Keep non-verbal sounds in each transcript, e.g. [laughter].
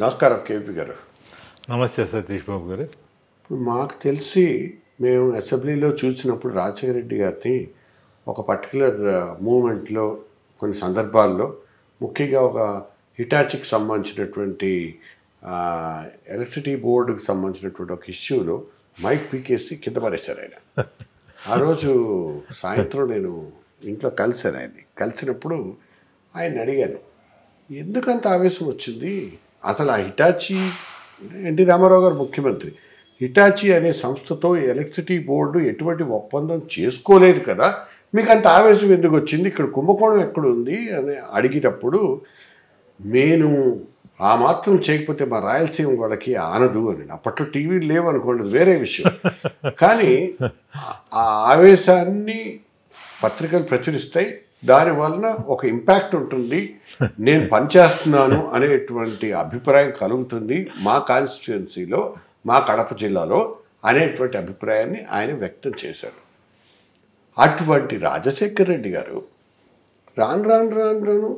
నమస్కారం కేపీ గారు నమస్తే సతీష్ బాబు గారు ఇప్పుడు మాకు తెలిసి మేము అసెంబ్లీలో చూసినప్పుడు రాజశేఖర రెడ్డి గారిని ఒక పర్టికులర్ మూమెంట్లో కొన్ని సందర్భాల్లో ముఖ్యంగా ఒక హిటాచికి సంబంధించినటువంటి ఎలక్ట్రిసిటీ బోర్డుకి సంబంధించినటువంటి ఒక ఇష్యూలో మైక్ పీకేసి కింద పడేశారు ఆయన ఆ రోజు సాయంత్రం నేను ఇంట్లో కలిశాను ఆయన్ని కలిసినప్పుడు ఆయన అడిగాను ఎందుకంత ఆవేశం వచ్చింది అసలు ఆ హిటాచి ఎన్టీ రామారావు గారు ముఖ్యమంత్రి హిటాచి అనే సంస్థతో ఎలక్ట్రిసిటీ బోర్డు ఎటువంటి ఒప్పందం చేసుకోలేదు కదా మీకు అంత ఆవేశం ఎందుకు వచ్చింది ఇక్కడ కుంభకోణం ఎక్కడుంది అని అడిగినప్పుడు నేను ఆ మాత్రం చేయకపోతే మా రాయలసీమ వాళ్ళకి ఆనదు అని అప్పట్లో టీవీలు లేవనుకోండి వేరే విషయం కానీ ఆ ఆవేశాన్ని పత్రికలు ప్రచురిస్తాయి దాని వలన ఒక ఇంపాక్ట్ ఉంటుంది నేను పనిచేస్తున్నాను అనేటువంటి అభిప్రాయం కలుగుతుంది మా కాన్స్టిట్యున్సీలో మా కడప జిల్లాలో అనేటువంటి అభిప్రాయాన్ని ఆయన వ్యక్తం చేశాడు అటువంటి రాజశేఖర్ రెడ్డి గారు రాను రాను రాను రాను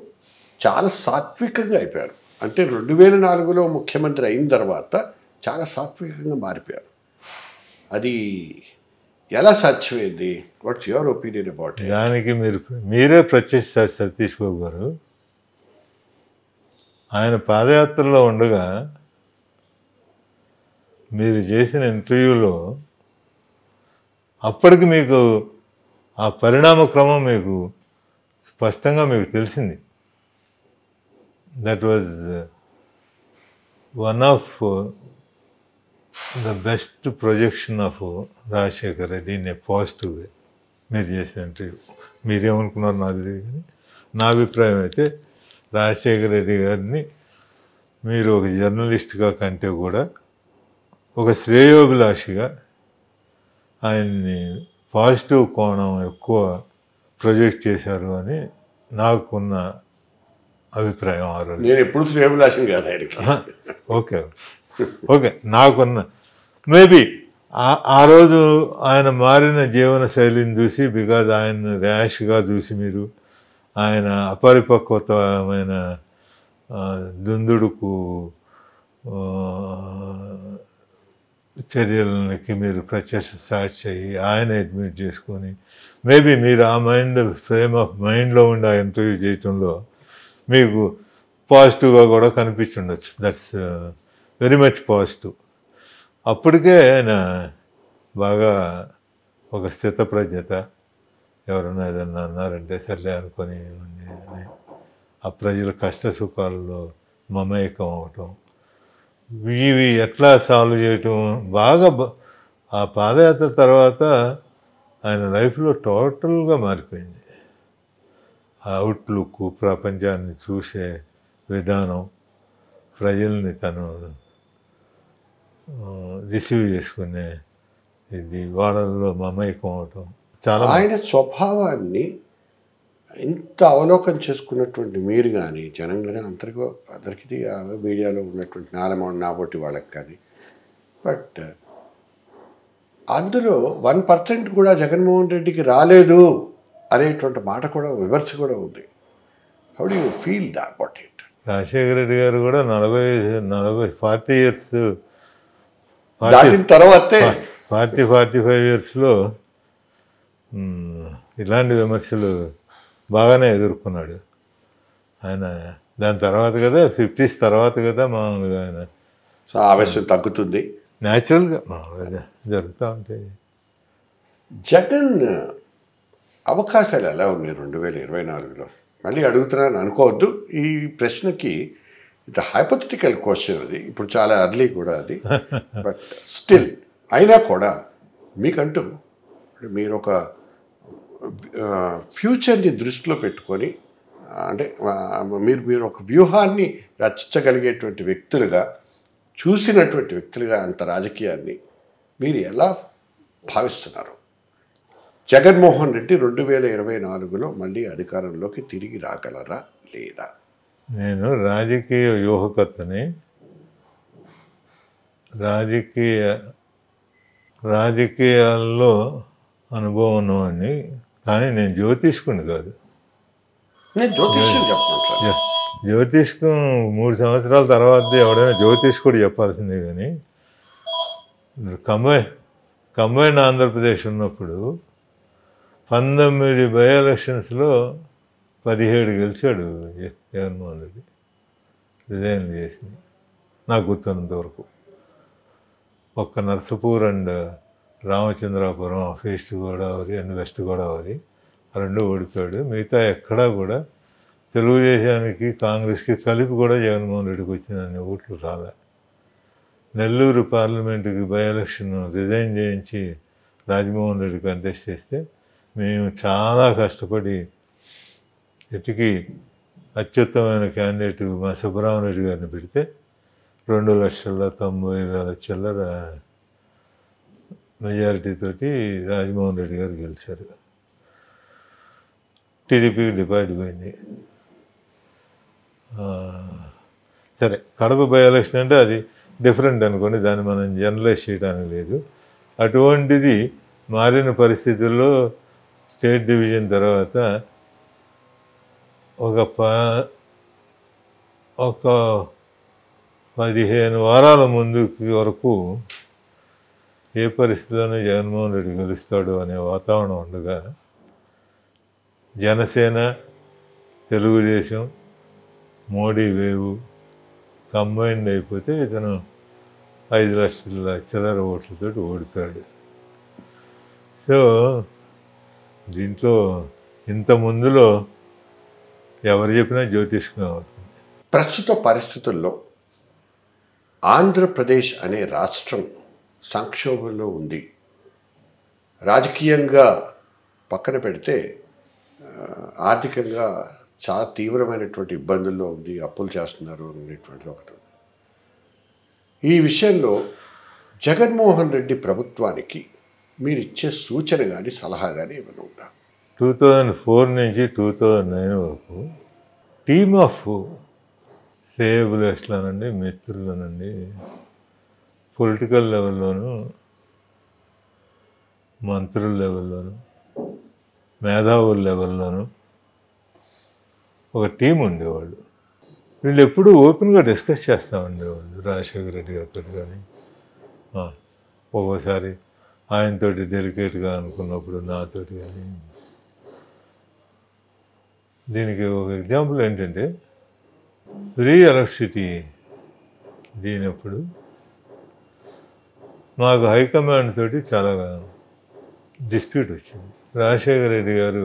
చాలా సాత్వికంగా అయిపోయారు అంటే రెండు వేల నాలుగులో ముఖ్యమంత్రి అయిన తర్వాత చాలా సాత్వికంగా మారిపోయారు అది ఎలా సాధ్యమైంది వాట్స్ యువర్ ఒపీనియన్ అబౌట్ దానికి మీరు మీరే ప్రత్యక్షిస్తారు సతీష్ బాబు గారు ఆయన పాదయాత్రలో ఉండగా మీరు చేసిన ఇంటర్వ్యూలో అప్పటికి మీకు ఆ పరిణామ క్రమం మీకు స్పష్టంగా మీకు తెలిసింది that was one of the best projection of Rajasekhar Reddy in a positive way మీరు చేసినట్టు మీరేమనుకున్నారు నాకు కానీ నా అభిప్రాయం అయితే రాజశేఖర్ రెడ్డి గారిని మీరు ఒక జర్నలిస్ట్గా కంటే కూడా ఒక శ్రేయోభిలాషిగా ఆయన్ని పాజిటివ్ కోణం ఎక్కువ ప్రొజెక్ట్ చేశారు అని నాకున్న అభిప్రాయం ఆ నేను ఎప్పుడు శ్రేయోభిలాషం కాదు ఆయనకి ఓకే ఓకే నాకున్న మేబీ ఆ రోజు ఆయన మారిన జీవన శైలిని చూసి బికాజ్ ఆయన ర్యాష్గా చూసి మీరు ఆయన అపరిపక్వతమైన దుందుడుకు చర్యలకి మీరు ప్రత్యక్ష సాక్షి అయ్యి ఆయన అడ్మిట్ చేసుకొని మేబీ మీరు ఆ మైండ్ ఫ్రేమ్ ఆఫ్ మైండ్లో ఉండి ఆ ఇంటర్వ్యూ చేయటంలో మీకు పాజిటివ్గా కూడా కనిపించుండొచ్చు దట్స్ వెరీ మచ్ పాజిటివ్ అప్పటికే ఆయన బాగా ఒక స్థిత ప్రజ్ఞత ఎవరన్నా ఏదన్నా అన్నారంటే సర్లే అనుకొని అని ఆ ప్రజల కష్ట సుఖాలలో మమేకం అవటం ఇవి ఎట్లా సాల్వ్ చేయటం బాగా ఆ పాదయాత్ర తర్వాత ఆయన లైఫ్లో టోటల్గా మారిపోయింది ఆ అవుట్లుక్ ప్రపంచాన్ని చూసే విధానం ప్రజల్ని తను రిసీవ్ చేసుకునే ఇది వాళ్ళలో మమైకం అవటం చాలా ఆయన స్వభావాన్ని ఇంత అవలోకనం చేసుకున్నటువంటి మీరు కానీ జనం కానీ అందరికీ అందరికీ మీడియాలో ఉన్నటువంటి నా నాబోటి వాళ్ళకి కానీ బట్ అందులో వన్ పర్సెంట్ కూడా జగన్మోహన్ రెడ్డికి రాలేదు అనేటువంటి మాట కూడా విమర్శ కూడా ఉంది how do feel that it Rajasekhara Reddy గారు కూడా నలభై నలభై ఫార్టీ ఇయర్స్ దాటిన తర్వాతే ఫార్టీ ఫార్టీ ఫైవ్ ఇయర్స్లో ఇలాంటి విమర్శలు బాగానే ఎదుర్కొన్నాడు ఆయన దాని తర్వాత కదా ఫిఫ్టీస్ తర్వాత కదా మామూలుగా ఆయన ఆవేశం తగ్గుతుంది న్యాచురల్గా మామూలుగా జరుగుతూ ఉంటాయి జగన్ అవకాశాలు ఎలా ఉన్నాయి రెండు వేల ఇరవై నాలుగులో మళ్ళీ అడుగుతున్నాను అనుకోవద్దు ఈ ప్రశ్నకి ఇట్ హైపోథెటికల్ క్వశ్చన్ అది ఇప్పుడు చాలా అర్లీ కూడా అది బట్ స్టిల్ అయినా కూడా మీకంటూ మీరు ఒక ఫ్యూచర్ని దృష్టిలో పెట్టుకొని అంటే మీరు మీరు ఒక వ్యూహాన్ని రచించగలిగేటువంటి వ్యక్తులుగా చూసినటువంటి వ్యక్తులుగా అంత రాజకీయాన్ని మీరు ఎలా భావిస్తున్నారు జగన్మోహన్ రెడ్డి రెండు వేల ఇరవై నాలుగులో మళ్ళీ అధికారంలోకి తిరిగి రాగలరా లేదా నేను రాజకీయ వ్యూహకర్తని రాజకీయ రాజకీయాల్లో అనుభవం ఉన్నవాడిని కానీ నేను జ్యోతిష్కుని కాదు జ్యోతిష్కం మూడు సంవత్సరాల తర్వాత ఎవడైనా జ్యోతిష్కుడు చెప్పాల్సిందే కానీ కంబై కంబైన్ ఆంధ్రప్రదేశ్ ఉన్నప్పుడు పంతొమ్మిది బై ఎలక్షన్స్లో పదిహేడు గెలిచాడు జగన్మోహన్ రెడ్డి రిజైన్ చేసింది నాకు గుర్తున్నంత వరకు ఒక్క Narsapur and Ramachandrapuram east Godavari and west Godavari రెండు ఓడిపోయాడు మిగతా ఎక్కడా కూడా తెలుగుదేశానికి కాంగ్రెస్కి కలిపి కూడా జగన్మోహన్ రెడ్డికి వచ్చిన అన్ని ఓట్లు రాలే నెల్లూరు పార్లమెంటుకి బై ఎలక్షన్ రిజైన్ చేయించి రాజమోహన్ రెడ్డి కంటెస్ట్ చేస్తే మేము చాలా కష్టపడి ఎతికి అత్యుత్తమైన క్యాండిడేట్ మా సుబ్బరామరెడ్డి గారిని పెడితే రెండు లక్షల తొంభై వేల చిల్లర మెజారిటీతోటి రాజమోహన్ రెడ్డి గారు గెలిచారు టీడీపీకి డిపాజిట్ పోయింది సరే కడప బై ఎలక్షన్ అంటే అది డిఫరెంట్ అనుకోండి దాన్ని మనం జనరలైజ్ చేయడానికి లేదు అటువంటిది మారిన పరిస్థితుల్లో స్టేట్ డివిజన్ తర్వాత ఒక ప ఒక పదిహేను వారాల ముందు వరకు ఏ పరిస్థితుల్లోనూ జగన్మోహన్ రెడ్డి గెలుస్తాడు అనే వాతావరణం ఉండగా జనసేన తెలుగుదేశం మోడీ వేవు కంబైన్డ్ అయిపోతే ఇతను ఐదు లక్షల చిల్లర ఓట్లతో ఓడిపోయాడు సో దీంట్లో ఇంత ముందులో ఎవరు చెప్పినా జ్యోతిష్కం అవుతుంది ప్రస్తుత పరిస్థితుల్లో ఆంధ్రప్రదేశ్ అనే రాష్ట్రం సంక్షోభంలో ఉంది రాజకీయంగా పక్కన పెడితే ఆర్థికంగా చాలా తీవ్రమైనటువంటి ఇబ్బందుల్లో ఉంది అప్పులు చేస్తున్నారు అనేటువంటిది ఒకటి ఈ విషయంలో జగన్మోహన్ రెడ్డి ప్రభుత్వానికి మీరు ఇచ్చే సూచన కానీ సలహా కానీ ఏమైనా ఉండాలి టూ థౌజండ్ ఫోర్ నుంచి టూ థౌజండ్ నైన్ వరకు టీమ్ ఆఫ్ సేవలెస్లనండి మిత్రులనండి పొలిటికల్ లెవెల్లోను మంత్రుల లెవెల్లోనూ మేధావుల లెవెల్లోనూ ఒక టీం ఉండేవాళ్ళు వీళ్ళు ఎప్పుడూ ఓపెన్గా డిస్కస్ చేస్తూ ఉండేవాళ్ళు రాజశేఖర రెడ్డి గారితో కానీ ఒక్కోసారి ఆయనతోటి డెలికేట్గా అనుకున్నప్పుడు నాతోటి కానీ దీనికి ఒక ఎగ్జాంపుల్ ఏంటంటే ఫ్రీ ఎలక్ట్రిసిటీ లేనప్పుడు నాకు హైకమాండ్ తోటి చాలా డిస్ప్యూట్ వచ్చింది రాజశేఖర రెడ్డి గారు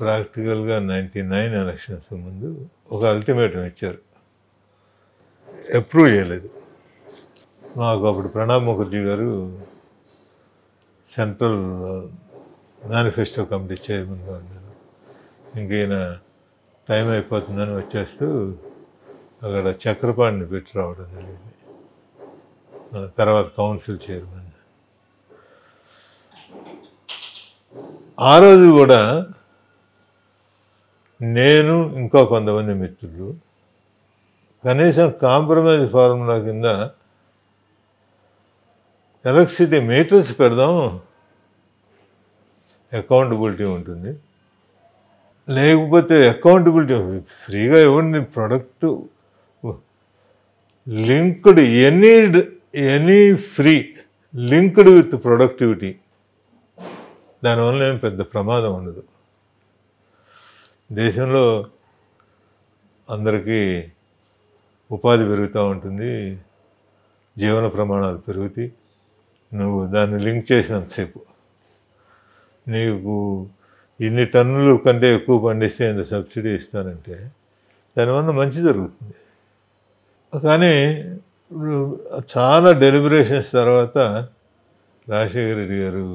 ప్రాక్టికల్గా నైంటీ నైన్ ఎలక్షన్స్ ముందు ఒక అల్టిమేటం ఇచ్చారు అప్రూవ్ చేయలేదు మాకు అప్పుడు ప్రణబ్ ముఖర్జీ గారు సెంట్రల్ మేనిఫెస్టో కమిటీ చైర్మన్గా ఉన్నారు ఇంకైనా టైం అయిపోతుందని వచ్చేస్తూ అక్కడ చక్రపాణిని పెట్టి రావడం జరిగింది మన తర్వాత కౌన్సిల్ చైర్మన్ ఆ రోజు కూడా నేను ఇంకా కొంతమంది మిత్రులు కనీసం కాంప్రమైజ్ ఫార్ములా కింద ఎలక్ట్రిసిటీ మీటర్స్ పెడదాం అకౌంటబిలిటీ ఉంటుంది లేకపోతే అకౌంటబిలిటీ ఫ్రీగా ఇవ్వండి product linked any any free linked with productivity దానివల్ల ఏం పెద్ద ప్రమాదం ఉండదు దేశంలో అందరికీ ఉపాధి పెరుగుతూ ఉంటుంది జీవన ప్రమాణాలు పెరుగుతాయి నువ్వు దాన్ని లింక్ చేసినంతసేపు నీకు ఇన్ని టన్నులు కంటే ఎక్కువ పండిస్తే ఇంత సబ్సిడీ ఇస్తానంటే దానివల్ల మంచి జరుగుతుంది కానీ చాలా డెలిబరేషన్స్ తర్వాత రాజశేఖర రెడ్డి గారు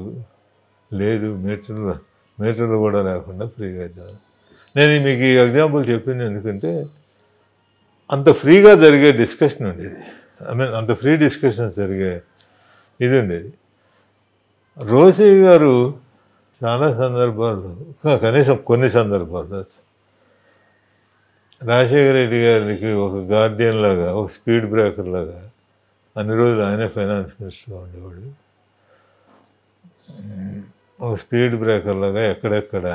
లేదు మీటర్లు మీటర్లు కూడా లేకుండా ఫ్రీగా ఇద్దాను నేను మీకు ఈ ఎగ్జాంపుల్ చెప్పింది ఎందుకంటే అంత ఫ్రీగా జరిగే డిస్కషన్ ఉండేది ఐ మీన్ అంత ఫ్రీ డిస్కషన్స్ జరిగే ఇది ఉండేది రోసయ్య గారు చాలా సందర్భాలు కనీసం కొన్ని సందర్భాలు రాజశేఖర రెడ్డి గారికి ఒక గార్డియన్ లాగా ఒక స్పీడ్ బ్రేకర్ లాగా అన్ని రోజులు ఆయనే ఫైనాన్స్ మినిస్టర్ ఉండేవాడు ఒక స్పీడ్ బ్రేకర్ లాగా ఎక్కడెక్కడ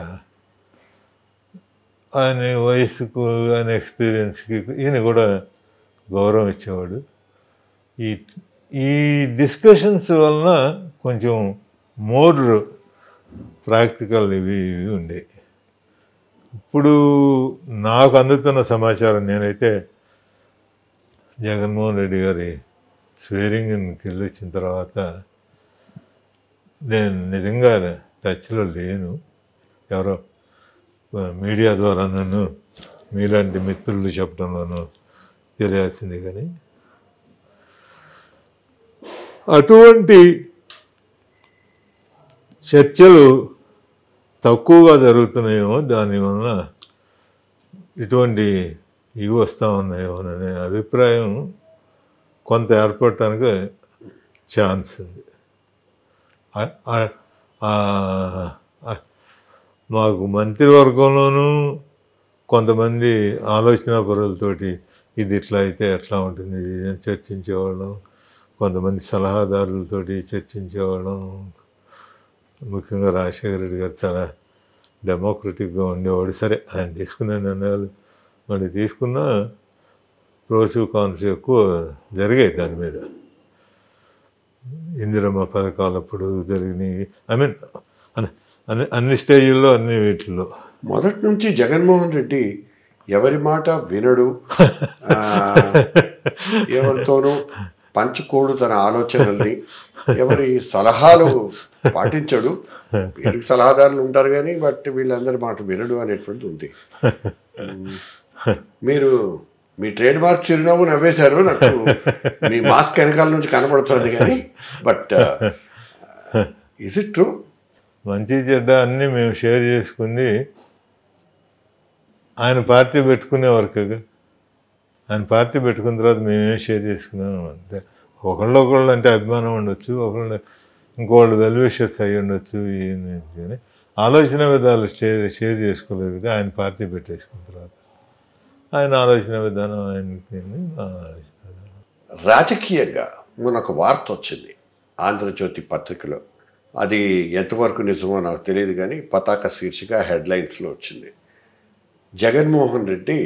ఆయన వయసుకు ఆయన ఎక్స్పీరియన్స్కి ఈయన కూడా గౌరవం ఇచ్చేవాడు ఈ ఈ డిస్కషన్స్ వలన కొంచెం మోర్ ప్రాక్టికల్ ఇవి ఇవి ఉండేవి ఇప్పుడు నాకు అందుతున్న సమాచారం నేనైతే జగన్మోహన్ రెడ్డి గారి కెళ్ళి వచ్చిన తర్వాత నేను నిజంగా టచ్లో లేను ఎవరో మీడియా ద్వారా నన్ను మీలాంటి మిత్రులు చెప్పడంలోనూ తెలియాల్సింది కానీ అటువంటి చర్చలు తక్కువగా జరుగుతున్నాయేమో దానివల్ల ఇటువంటి ఇవి వస్తూ ఉన్నాయో అనే అభిప్రాయం కొంత ఏర్పడటానికి ఛాన్స్ ఉంది మాకు మంత్రివర్గంలోనూ కొంతమంది ఆలోచన పరులతోటి ఇది ఇట్లా అయితే ఎట్లా ఉంటుంది చర్చించేవాళ్ళం కొంతమంది సలహాదారులతోటి చర్చించేవాళ్ళం ముఖ్యంగా రాజశేఖర రెడ్డి గారు చాలా డెమోక్రటిక్గా ఉండేవాడు సరే ఆయన తీసుకునే నిర్ణయాలు మళ్ళీ తీసుకున్న ప్రోసివ్ కాన్స్ ఎక్కువ జరిగాయి దాని మీద ఇందిరమ్మ అప్పుడు జరిగినాయి ఐ మీన్ అన్ని అన్ని స్టేజీల్లో అన్ని వీటిల్లో మొదటి నుంచి జగన్మోహన్ రెడ్డి ఎవరి మాట వినడు [laughs] ఎవరితోనూ పంచుకోడు తన ఆలోచనల్ని ఎవరి సలహాలు పాటించడు వీరికి సలహాదారులు ఉంటారు కానీ బట్ వీళ్ళందరి మాట వినడు అనేటువంటిది ఉంది మీరు మీ ట్రేడ్ మార్క్ చిరునవ్వు నవ్వేశారు నాకు మీ మాస్క్ వెనకాల నుంచి కనపడుతుంది కానీ బట్ ఇస్ ఇట్ ట్రూ మంచి చెడ్డ అన్నీ మేము షేర్ చేసుకుంది ఆయన పార్టీ పెట్టుకునే వరకుగా ఆయన పార్టీ పెట్టుకున్న తర్వాత మేమేం షేర్ చేసుకున్నాం అంతే ఒకళ్ళు ఒకళ్ళు అంటే అభిమానం ఉండొచ్చు ఒకళ్ళు ఇంకోళ్ళు వెల్విషస్ అయ్యి ఉండొచ్చు కానీ ఆలోచన విధాలు షేర్ షేర్ చేసుకోలేదు ఆయన పార్టీ పెట్టేసుకున్న తర్వాత ఆయన ఆలోచన విధానం ఆయనకి రాజకీయంగా మనకు వార్త వచ్చింది ఆంధ్రజ్యోతి పత్రికలో అది ఎంతవరకు నిజమో నాకు తెలియదు కానీ పతాక శీర్షిక హెడ్లైన్స్లో వచ్చింది జగన్మోహన్ రెడ్డి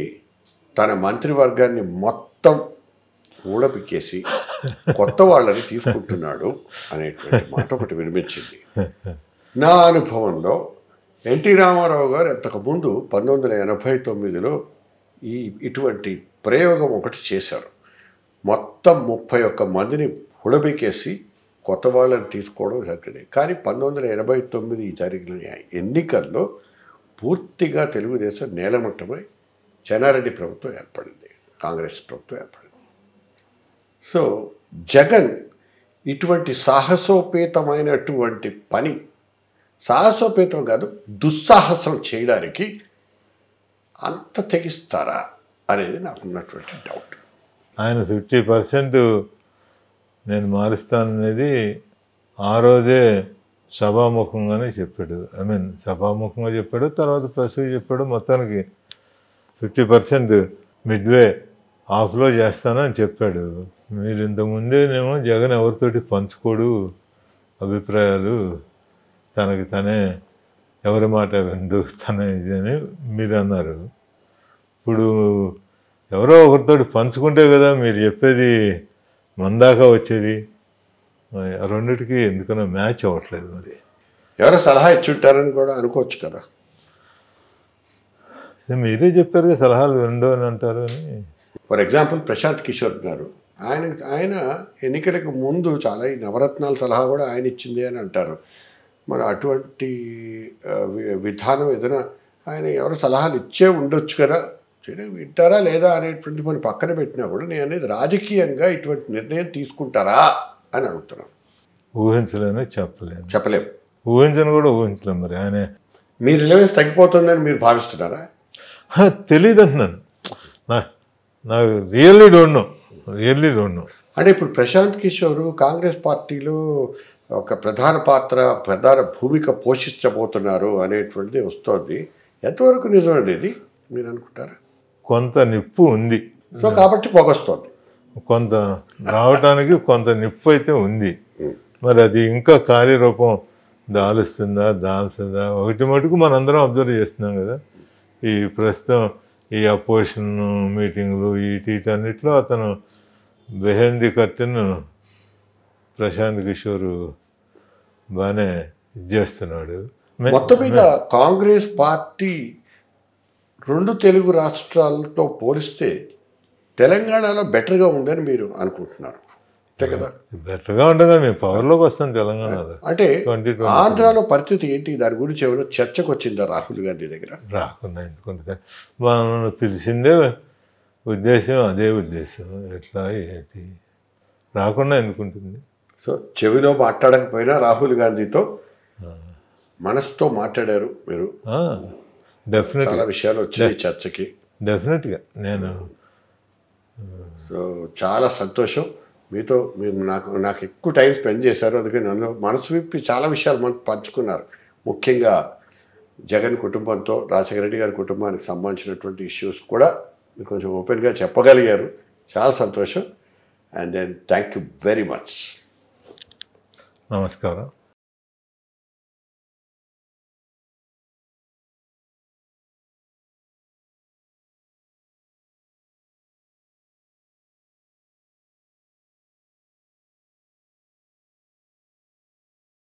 తన మంత్రివర్గాన్ని మొత్తం ఊడపిక్కేసి కొత్త వాళ్ళని తీసుకుంటున్నాడు అనేటువంటి మాట ఒకటి వినిపించింది నా అనుభవంలో ఎన్టీ రామారావు గారు ఇంతకుముందు పంతొమ్మిది వందల ఎనభై తొమ్మిదిలో ఈ ఇటువంటి ప్రయోగం ఒకటి చేశారు మొత్తం ముప్పై ఒక్క మందిని ఉడబెక్కేసి కొత్త వాళ్ళని తీసుకోవడం జరిగింది కానీ పంతొమ్మిది వందల ఎనభై తొమ్మిది జరిగిన ఎన్నికల్లో పూర్తిగా తెలుగుదేశం నేలమట్టమై చెన్నారెడ్డి ప్రభుత్వం ఏర్పడింది కాంగ్రెస్ ప్రభుత్వం ఏర్పడింది సో జగన్ ఇటువంటి సాహసోపేతమైనటువంటి పని సాహసోపేతం కాదు దుస్సాహసం చేయడానికి అంత తెగిస్తారా అనేది నాకున్నటువంటి డౌట్ ఆయన ఫిఫ్టీ పర్సెంట్ నేను మారుస్తాననేది ఆ రోజే సభాముఖంగానే చెప్పాడు ఐ మీన్ సభాముఖంగా చెప్పాడు తర్వాత ప్రసూ చెప్పాడు మొత్తానికి ఫిఫ్టీ పర్సెంట్ మిడ్వే ఆఫ్లో చేస్తానని చెప్పాడు మీరు ఇంతకుముందేనేమో జగన్ ఎవరితోటి పంచుకోడు అభిప్రాయాలు తనకి తనే ఎవరి మాట విండు తన అని మీరు అన్నారు ఇప్పుడు ఎవరో ఒకరితోటి పంచుకుంటే కదా మీరు చెప్పేది మందాక వచ్చేది రెండిటికి ఎందుకన్నా మ్యాచ్ అవ్వట్లేదు మరి ఎవరో సలహా ఇచ్చుంటారని కూడా అనుకోవచ్చు కదా మీరే చెప్పారు కదా సలహాలు వినండు అని అంటారు అని ఫర్ ఎగ్జాంపుల్ ప్రశాంత్ కిషోర్ గారు ఆయన ఆయన ఎన్నికలకు ముందు చాలా ఈ నవరత్నాల సలహా కూడా ఆయన ఇచ్చింది అని అంటారు మరి అటువంటి విధానం ఏదైనా ఆయన ఎవరు సలహాలు ఇచ్చే ఉండొచ్చు కదా వింటారా లేదా అనేటువంటి మనం పక్కన పెట్టినా కూడా నేను అనేది రాజకీయంగా ఇటువంటి నిర్ణయం తీసుకుంటారా అని అడుగుతున్నాను ఊహించలేను చెప్పలేము చెప్పలేము ఊహించను కూడా ఊహించలేము మరి ఆయన మీ రిలవెన్స్ తగ్గిపోతుందని మీరు భావిస్తున్నారా తెలియదు అంటున్నాను నాకు really don't know really don't know అంటే ఇప్పుడు ప్రశాంత్ కిషోర్ కాంగ్రెస్ పార్టీలో ఒక ప్రధాన పాత్ర ప్రధాన భూమిక పోషించబోతున్నారు అనేటువంటిది వస్తుంది ఎంతవరకు నిజమండి ఇది మీరు అనుకుంటారా కొంత నిప్పు ఉంది సో కాబట్టి పొగొస్తోంది కొంత రావటానికి కొంత నిప్పు అయితే ఉంది మరి అది ఇంకా కార్యరూపం దాలుస్తుందా దాల్స్తుందా ఒకటి మటుకు మనందరం అబ్జర్వ్ చేస్తున్నాం కదా ఈ ప్రస్తుతం ఈ అపోజిషన్ మీటింగ్లు అన్నిట్లో అతను బెహెందీ ది ప్రశాంత్ కిషోర్ బాగానే చేస్తున్నాడు మొత్తం మీద కాంగ్రెస్ పార్టీ రెండు తెలుగు రాష్ట్రాలతో పోలిస్తే తెలంగాణలో బెటర్గా ఉందని మీరు అనుకుంటున్నారు అంతే కదా బెటర్గా ఉంటుందండి పవర్లోకి వస్తాను తెలంగాణ అంటే ఆంధ్రాలో పరిస్థితి ఏంటి దాని గురించి ఎవరో చర్చకు వచ్చిందా రాహుల్ గాంధీ దగ్గర రాకుండా ఎందుకుంటుంది మనం పిలిచిందే ఉద్దేశం అదే ఉద్దేశం ఎట్లా ఏంటి రాకుండా ఎందుకుంటుంది సో చెవిలో మాట్లాడకపోయినా రాహుల్ గాంధీతో మనసుతో మాట్లాడారు మీరు డెఫినెట్ చాలా విషయాలు వచ్చాయి చర్చకి డెఫినెట్గా నేను సో చాలా సంతోషం మీతో మీరు నాకు నాకు ఎక్కువ టైం స్పెండ్ చేశారు అందుకే నన్ను మనసు విప్పి చాలా విషయాలు మనకు పంచుకున్నారు ముఖ్యంగా జగన్ కుటుంబంతో రాజశేఖర రెడ్డి గారి కుటుంబానికి సంబంధించినటువంటి ఇష్యూస్ కూడా మీరు కొంచెం ఓపెన్గా చెప్పగలిగారు చాలా సంతోషం and then thank you very much నమస్కారం